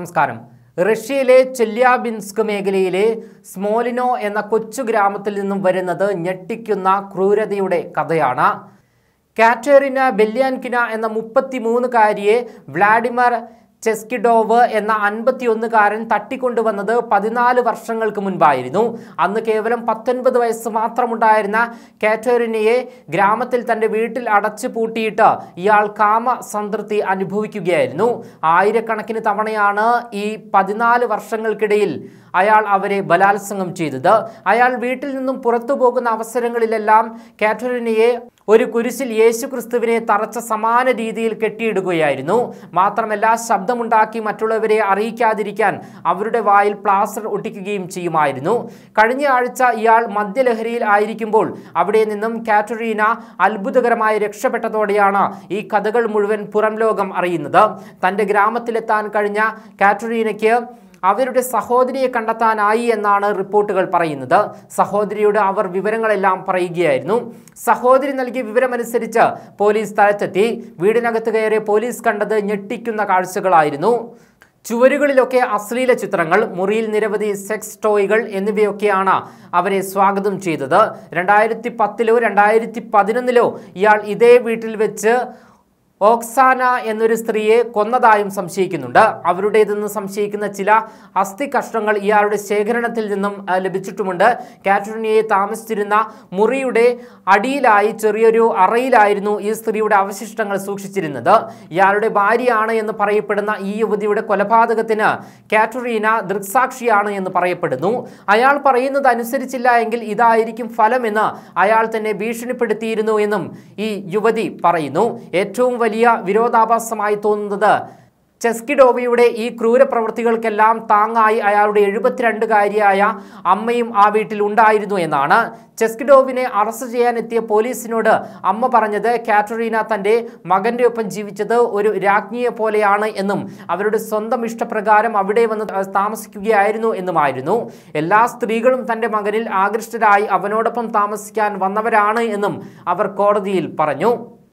നമസ്കാരം റഷ്യയിലെ ചെല്യാബിൻസ്ക് മേഖലയിലെ സ്മോലിനോ എന്ന കൊച്ചു ഗ്രാമത്തിൽ നിന്നും വരുന്നത് ഞെട്ടിക്കുന്ന ക്രൂരതയുടെ കഥയാണ് കാറ്റേറിന ബെല്യാൻകിന എന്ന മുപ്പത്തിമൂന്നുകാരിയെ വ്ളാഡിമർ ചെസ്കിഡോവ് എന്ന അൻപത്തിയൊന്നുകാരൻ തട്ടിക്കൊണ്ടുവന്നത് പതിനാല് വർഷങ്ങൾക്ക് മുൻപായിരുന്നു അന്ന് കേവലം പത്തൊൻപത് വയസ്സ് മാത്രമുണ്ടായിരുന്ന കാറ്റോറിനയെ ഗ്രാമത്തിൽ തൻ്റെ വീട്ടിൽ അടച്ചു പൂട്ടിയിട്ട് ഇയാൾ കാമ സംതൃപ്തി അനുഭവിക്കുകയായിരുന്നു ആയിരക്കണക്കിന് തവണയാണ് ഈ പതിനാല് വർഷങ്ങൾക്കിടയിൽ അയാൾ അവരെ ബലാത്സംഗം ചെയ്തത് അയാൾ വീട്ടിൽ നിന്നും പുറത്തു പോകുന്ന അവസരങ്ങളിലെല്ലാം കാറ്റോറിനയെ ഒരു കുരിശിൽ യേശുക്രിസ്തുവിനെ തറച്ച സമാന രീതിയിൽ കെട്ടിയിടുകയായിരുന്നു മാത്രമല്ല ശബ്ദമുണ്ടാക്കി മറ്റുള്ളവരെ അറിയിക്കാതിരിക്കാൻ അവരുടെ വായിൽ പ്ലാസ്റ്റർ ഒട്ടിക്കുകയും ചെയ്യുമായിരുന്നു കഴിഞ്ഞ ആഴ്ച ഇയാൾ മദ്യലഹരിയിൽ ആയിരിക്കുമ്പോൾ അവിടെ നിന്നും കാറ്ററീന അത്ഭുതകരമായി രക്ഷപ്പെട്ടതോടെയാണ് ഈ കഥകൾ മുഴുവൻ പുറം ലോകം അറിയുന്നത് തൻ്റെ ഗ്രാമത്തിലെത്താൻ കഴിഞ്ഞ കാറ്ററീനയ്ക്ക് അവരുടെ സഹോദരിയെ കണ്ടെത്താനായി എന്നാണ് റിപ്പോർട്ടുകൾ പറയുന്നത് സഹോദരിയുടെ അവർ വിവരങ്ങളെല്ലാം പറയുകയായിരുന്നു സഹോദരി നൽകിയ വിവരമനുസരിച്ച് പോലീസ് സ്ഥലത്തെത്തി വീടിനകത്ത് കയറി പോലീസ് കണ്ടത് ഞെട്ടിക്കുന്ന കാഴ്ചകളായിരുന്നു ചുവരുകളിലൊക്കെ അശ്ലീല ചിത്രങ്ങൾ മുറിയിൽ നിരവധി സെക്സ് ടോയ്കൾ എന്നിവയൊക്കെയാണ് അവരെ സ്വാഗതം ചെയ്തത് രണ്ടായിരത്തി പത്തിലോ രണ്ടായിരത്തി പതിനൊന്നിലോ ഇയാൾ ഇതേ വീട്ടിൽ വെച്ച് ഓക്സാന എന്നൊരു സ്ത്രീയെ കൊന്നതായും സംശയിക്കുന്നുണ്ട് അവരുടേതെന്ന് സംശയിക്കുന്ന ചില അസ്ഥി കഷ്ണങ്ങൾ ഇയാളുടെ ശേഖരണത്തിൽ നിന്നും ലഭിച്ചിട്ടുമുണ്ട് കാറ്റോണിയെ താമസിച്ചിരുന്ന മുറിയുടെ അടിയിലായി ചെറിയൊരു അറയിലായിരുന്നു ഈ സ്ത്രീയുടെ അവശിഷ്ടങ്ങൾ സൂക്ഷിച്ചിരുന്നത് ഇയാളുടെ ഭാര്യയാണ് എന്ന് പറയപ്പെടുന്ന ഈ യുവതിയുടെ കൊലപാതകത്തിന് കാറ്റോറീന ദൃക്സാക്ഷിയാണ് എന്ന് പറയപ്പെടുന്നു അയാൾ പറയുന്നത് അനുസരിച്ചില്ല എങ്കിൽ ഇതായിരിക്കും ഫലമെന്ന് അയാൾ തന്നെ ഭീഷണിപ്പെടുത്തിയിരുന്നു എന്നും ഈ യുവതി പറയുന്നു ഏറ്റവും വലിയ വിരോധാഭാസമായി തോന്നുന്നത് ചെസ്കിഡോവിയുടെ ഈ പ്രവൃത്തികൾക്കെല്ലാം താങ്ങായി അയാളുടെ എഴുപത്തിരണ്ടുകാരിയായ അമ്മയും ആ വീട്ടിൽ ഉണ്ടായിരുന്നു എന്നാണ് ചെസ്കിഡോവിനെ അറസ്റ്റ് ചെയ്യാനെത്തിയ പോലീസിനോട് അമ്മ പറഞ്ഞത് കാറ്ററീന തൻ്റെ മകൻ്റെ ഒപ്പം ജീവിച്ചത് ഒരു രാജ്ഞിയെ പോലെയാണ് എന്നും അവരുടെ സ്വന്തം ഇഷ്ടപ്രകാരം അവിടെ വന്ന് താമസിക്കുകയായിരുന്നു എന്നുമായിരുന്നു എല്ലാ സ്ത്രീകളും തൻ്റെ മകനിൽ ആകൃഷ്ടരായി അവനോടൊപ്പം താമസിക്കാൻ വന്നവരാണ് എന്നും അവർ കോടതിയിൽ പറഞ്ഞു